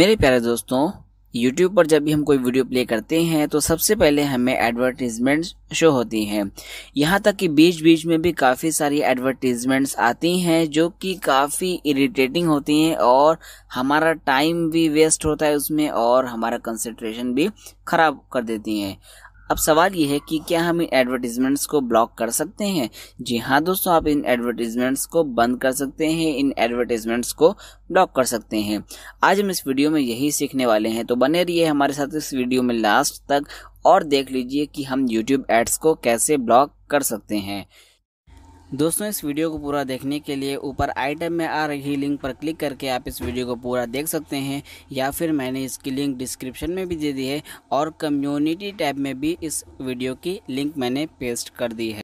मेरे प्यारे दोस्तों YouTube पर जब भी हम कोई वीडियो प्ले करते हैं तो सबसे पहले हमें एडवर्टीजमेंट शो होती हैं यहाँ तक कि बीच बीच में भी काफ़ी सारी एडवर्टीजमेंट्स आती हैं जो कि काफ़ी इरिटेटिंग होती हैं और हमारा टाइम भी वेस्ट होता है उसमें और हमारा कंसंट्रेशन भी ख़राब कर देती हैं अब सवाल ये है कि क्या हम इन एडवर्टीजमेंट्स को ब्लॉक कर सकते हैं जी हाँ दोस्तों आप इन एडवर्टीजमेंट्स को बंद कर सकते हैं इन एडवर्टीजमेंट्स को ब्लॉक कर सकते हैं आज हम इस वीडियो में यही सीखने वाले हैं तो बने रहिए हमारे साथ इस वीडियो में लास्ट तक और देख लीजिए कि हम यूट्यूब एड्स को कैसे ब्लॉक कर सकते हैं दोस्तों इस वीडियो को पूरा देखने के लिए ऊपर आइटम में आ रही लिंक पर क्लिक करके आप इस वीडियो को पूरा देख सकते हैं या फिर मैंने इसकी लिंक डिस्क्रिप्शन में भी दे दी है और कम्युनिटी टैब में भी इस वीडियो की लिंक मैंने पेस्ट कर दी है